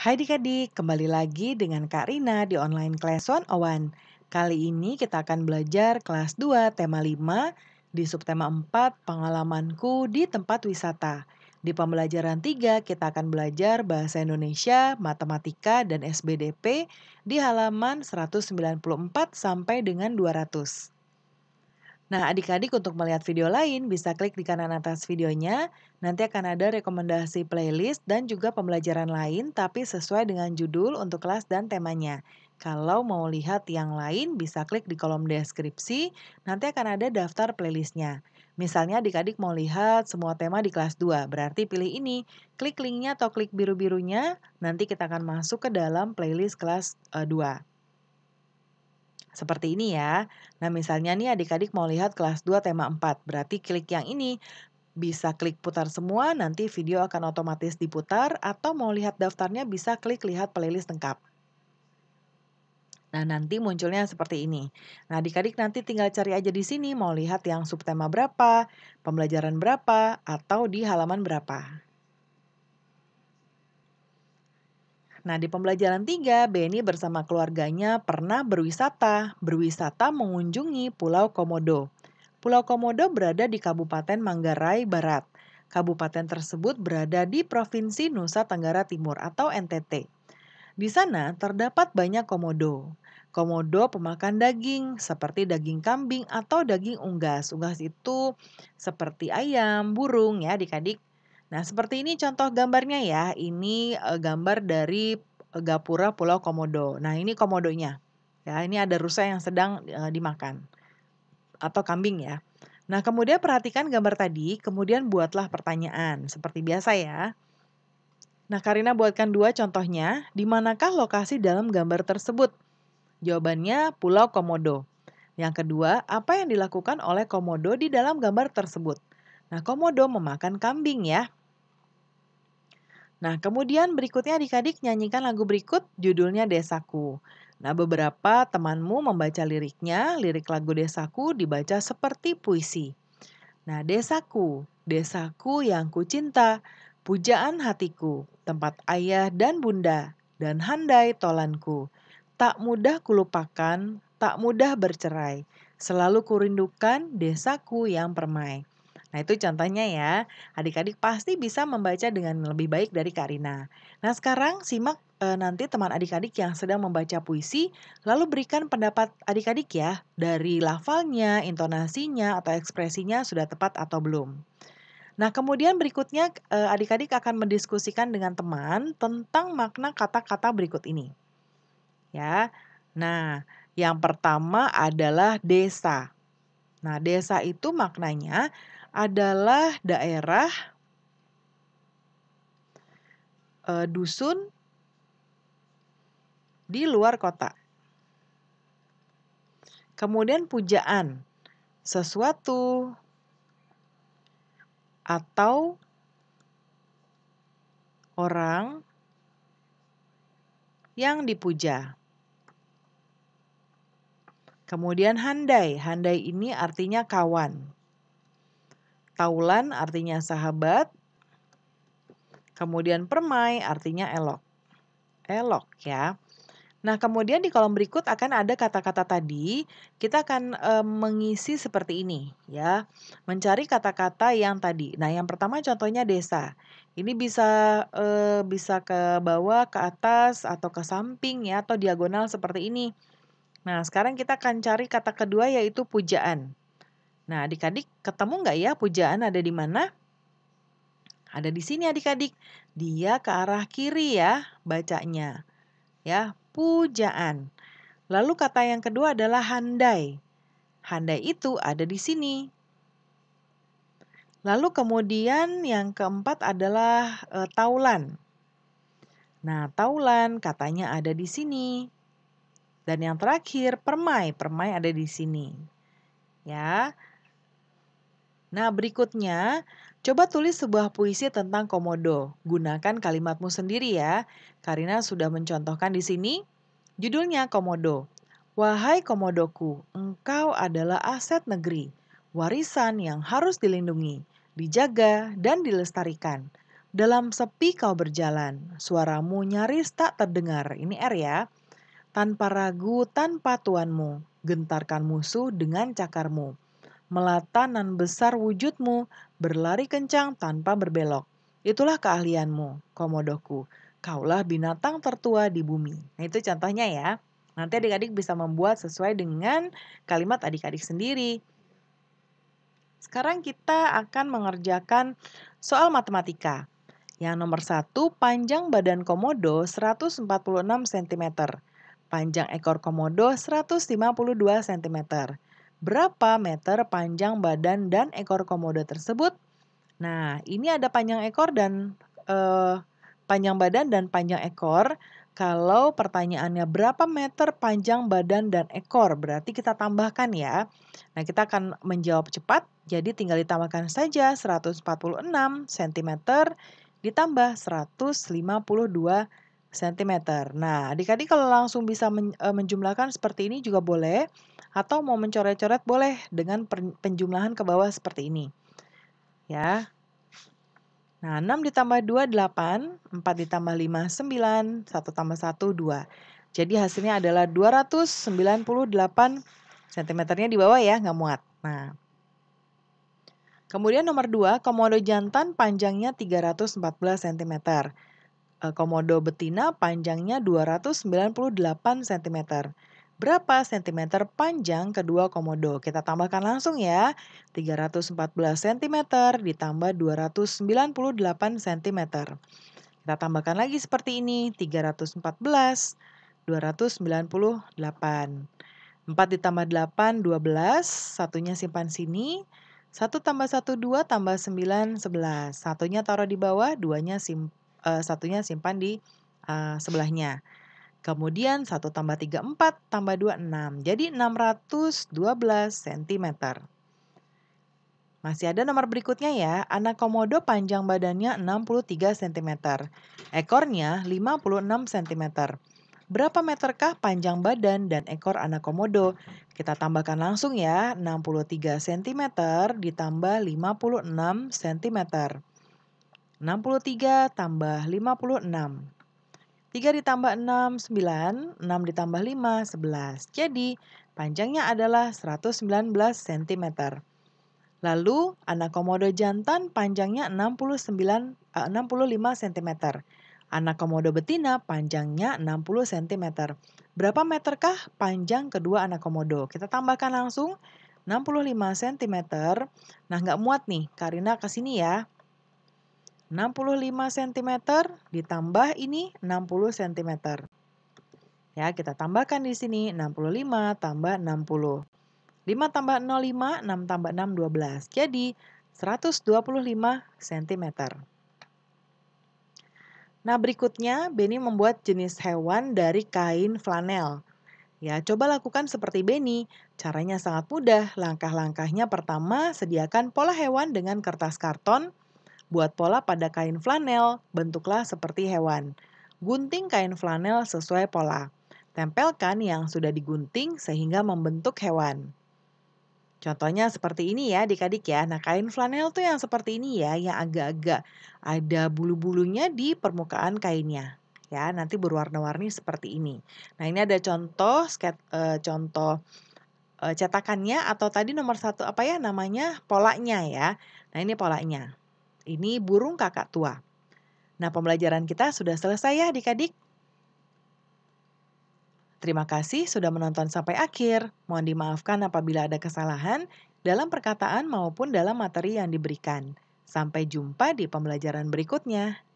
Hai adik-adik, kembali lagi dengan Kak Rina di online kelas 101. Kali ini kita akan belajar kelas 2 tema 5 di subtema 4 pengalamanku di tempat wisata. Di pembelajaran 3 kita akan belajar bahasa Indonesia, matematika, dan SBDP di halaman 194 sampai dengan 200. Nah, adik-adik untuk melihat video lain bisa klik di kanan atas videonya. Nanti akan ada rekomendasi playlist dan juga pembelajaran lain tapi sesuai dengan judul untuk kelas dan temanya. Kalau mau lihat yang lain bisa klik di kolom deskripsi, nanti akan ada daftar playlistnya. Misalnya adik-adik mau lihat semua tema di kelas 2, berarti pilih ini. Klik linknya atau klik biru-birunya, nanti kita akan masuk ke dalam playlist kelas uh, seperti ini ya. Nah, misalnya nih adik-adik mau lihat kelas 2 tema 4. Berarti klik yang ini bisa klik putar semua, nanti video akan otomatis diputar atau mau lihat daftarnya bisa klik lihat playlist lengkap. Nah, nanti munculnya seperti ini. Nah, adik-adik nanti tinggal cari aja di sini mau lihat yang subtema berapa, pembelajaran berapa, atau di halaman berapa. Nah, di pembelajaran 3, Benny bersama keluarganya pernah berwisata. Berwisata mengunjungi Pulau Komodo. Pulau Komodo berada di Kabupaten Manggarai Barat. Kabupaten tersebut berada di Provinsi Nusa Tenggara Timur atau NTT. Di sana terdapat banyak komodo. Komodo pemakan daging seperti daging kambing atau daging unggas. Unggas itu seperti ayam, burung ya adik-adik. Nah, seperti ini contoh gambarnya ya. Ini gambar dari e, gapura Pulau Komodo. Nah, ini komodonya. Ya, ini ada rusa yang sedang e, dimakan atau kambing ya. Nah, kemudian perhatikan gambar tadi, kemudian buatlah pertanyaan seperti biasa ya. Nah, Karina buatkan dua contohnya. Di manakah lokasi dalam gambar tersebut? Jawabannya Pulau Komodo. Yang kedua, apa yang dilakukan oleh komodo di dalam gambar tersebut? Nah, komodo memakan kambing ya. Nah, kemudian berikutnya adik-adik nyanyikan lagu berikut judulnya Desaku. Nah, beberapa temanmu membaca liriknya, lirik lagu Desaku dibaca seperti puisi. Nah, desaku, desaku yang kucinta, pujaan hatiku, tempat ayah dan bunda, dan handai tolanku. Tak mudah kulupakan, tak mudah bercerai. Selalu kurindukan desaku yang permai. Nah itu contohnya ya, adik-adik pasti bisa membaca dengan lebih baik dari Karina. Nah sekarang simak e, nanti teman adik-adik yang sedang membaca puisi, lalu berikan pendapat adik-adik ya, dari lafalnya, intonasinya, atau ekspresinya sudah tepat atau belum. Nah, kemudian berikutnya eh, adik-adik akan mendiskusikan dengan teman tentang makna kata-kata berikut ini. Ya. Nah, yang pertama adalah desa. Nah, desa itu maknanya adalah daerah e, dusun di luar kota. Kemudian pujaan sesuatu atau orang yang dipuja. Kemudian handai, handai ini artinya kawan. Taulan artinya sahabat. Kemudian permai artinya elok. Elok ya. Nah, kemudian di kolom berikut akan ada kata-kata tadi. Kita akan e, mengisi seperti ini, ya. Mencari kata-kata yang tadi. Nah, yang pertama contohnya desa. Ini bisa e, bisa ke bawah, ke atas, atau ke samping ya, atau diagonal seperti ini. Nah, sekarang kita akan cari kata kedua yaitu pujaan. Nah, adik-adik ketemu nggak ya pujaan ada di mana? Ada di sini adik-adik. Dia ke arah kiri ya bacanya. Ya, pujaan. Lalu kata yang kedua adalah handai. Handai itu ada di sini. Lalu kemudian yang keempat adalah e, taulan. Nah, taulan katanya ada di sini. Dan yang terakhir permai, permai ada di sini. Ya. Nah, berikutnya, coba tulis sebuah puisi tentang komodo. Gunakan kalimatmu sendiri ya. Karina sudah mencontohkan di sini. Judulnya Komodo. Wahai komodoku, engkau adalah aset negeri, warisan yang harus dilindungi, dijaga, dan dilestarikan. Dalam sepi kau berjalan, suaramu nyaris tak terdengar. Ini R ya. Tanpa ragu, tanpa tuanmu, gentarkan musuh dengan cakarmu melata nan besar wujudmu, berlari kencang tanpa berbelok. Itulah keahlianmu, komodoku. Kaulah binatang tertua di bumi. Nah itu contohnya ya. Nanti adik-adik bisa membuat sesuai dengan kalimat adik-adik sendiri. Sekarang kita akan mengerjakan soal matematika. Yang nomor satu, panjang badan komodo 146 cm. Panjang ekor komodo 152 cm berapa meter panjang badan dan ekor komodo tersebut. Nah, ini ada panjang ekor dan eh, panjang badan dan panjang ekor. Kalau pertanyaannya berapa meter panjang badan dan ekor, berarti kita tambahkan ya. Nah, kita akan menjawab cepat, jadi tinggal ditambahkan saja 146 cm ditambah 152 cm cm. Nah, adik-adik kalau langsung bisa men, e, menjumlahkan seperti ini juga boleh, atau mau mencoret-coret boleh dengan penjumlahan ke bawah seperti ini. Ya. Nah, 6 ditambah 2, 8. 4 ditambah 5, 9. 1 tambah 1, 2. Jadi hasilnya adalah 298 cm-nya di bawah ya, nggak muat. Nah, Kemudian nomor 2, komodo jantan panjangnya 314 cm. Eh, komodo betina panjangnya 298 cm. Berapa cm panjang kedua komodo? Kita tambahkan langsung ya. 314 cm ditambah 298 cm. Kita tambahkan lagi seperti ini. 314, 298. 4 ditambah 8, 12. Satunya simpan sini. 1 tambah 1, 2 tambah 9, 11. Satunya taruh di bawah, duanya simpan uh, satunya simpan di uh, sebelahnya. Kemudian 1 tambah 3, 4 tambah 2, 6. Jadi 612 cm. Masih ada nomor berikutnya ya. Anak komodo panjang badannya 63 cm. Ekornya 56 cm. Berapa meterkah panjang badan dan ekor anak komodo? Kita tambahkan langsung ya, 63 cm ditambah 56 cm. 63 tambah 56. 3 ditambah 6, 9. 6 ditambah 5, 11. Jadi, panjangnya adalah 119 cm. Lalu, anak komodo jantan panjangnya 69, 65 cm. Anak komodo betina panjangnya 60 cm. Berapa meterkah panjang kedua anak komodo? Kita tambahkan langsung 65 cm. Nah, nggak muat nih, Karina ke sini ya. 65 cm ditambah ini 60 cm. Ya, kita tambahkan di sini 65 tambah 60. 5 tambah 05 6 tambah 6, 12. Jadi 125 cm. Nah, berikutnya Benny membuat jenis hewan dari kain flanel. Ya, coba lakukan seperti Benny. Caranya sangat mudah. Langkah-langkahnya pertama, sediakan pola hewan dengan kertas karton Buat pola pada kain flanel, bentuklah seperti hewan. Gunting kain flanel sesuai pola. Tempelkan yang sudah digunting sehingga membentuk hewan. Contohnya seperti ini ya adik-adik ya. Nah kain flanel tuh yang seperti ini ya, yang agak-agak ada bulu-bulunya di permukaan kainnya. Ya, nanti berwarna-warni seperti ini. Nah, ini ada contoh sket, eh, contoh eh, cetakannya atau tadi nomor satu apa ya namanya polanya ya. Nah, ini polanya. Ini burung kakak tua. Nah, pembelajaran kita sudah selesai ya adik-adik. Terima kasih sudah menonton sampai akhir. Mohon dimaafkan apabila ada kesalahan dalam perkataan maupun dalam materi yang diberikan. Sampai jumpa di pembelajaran berikutnya.